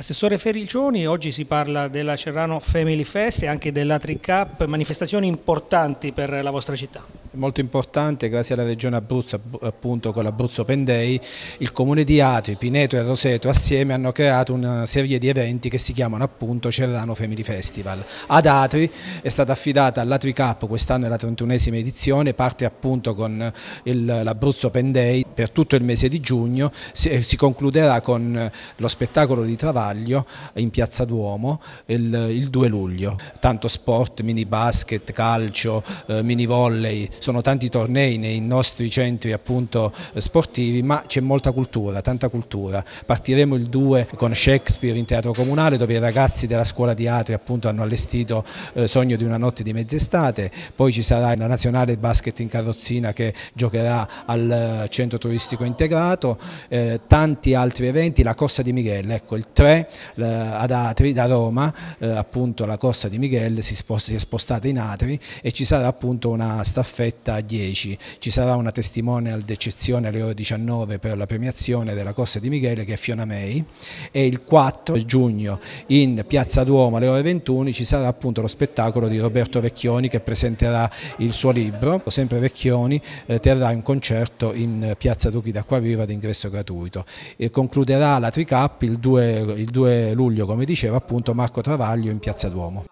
Assessore Ferricioni, oggi si parla della Cerrano Family Fest e anche della Tricap, manifestazioni importanti per la vostra città. Molto importante, grazie alla Regione Abruzzo, appunto con l'Abruzzo Pendei, il Comune di Atri, Pineto e Roseto assieme hanno creato una serie di eventi che si chiamano appunto Cerrano Family Festival. Ad Atri è stata affidata alla Tricap, quest'anno è la 31esima edizione, parte appunto con l'Abruzzo Pendei per tutto il mese di giugno, si, si concluderà con lo spettacolo di Travaglio Battaglio in Piazza Duomo il, il 2 luglio. Tanto sport, mini basket, calcio, eh, mini volley, sono tanti tornei nei nostri centri appunto eh, sportivi, ma c'è molta cultura, tanta cultura. Partiremo il 2 con Shakespeare in Teatro Comunale dove i ragazzi della scuola di Atri appunto hanno allestito eh, Sogno di una notte di mezz'estate, poi ci sarà la nazionale basket in carrozzina che giocherà al eh, centro turistico integrato, eh, tanti altri eventi, la Corsa di Miguel, ecco il 3 1993 ad Atri, da Roma, eh, appunto la Costa di Miguel si, si, è spostata in Atri e ci sarà appunto una staffetta a 10, ci sarà una testimonial d'eccezione alle ore 19 per la premiazione della Costa di Michele che è Fiona May e il 4 giugno in Piazza Duomo alle ore 21 ci sarà appunto lo spettacolo di Roberto Vecchioni che presenterà il suo libro, sempre Vecchioni eh, terrà un concerto in Piazza Duchi d'Acquaviva d'ingresso gratuito e concluderà la Tricap il 2, il il 2 luglio, come diceva appunto Marco Travaglio in Piazza Duomo.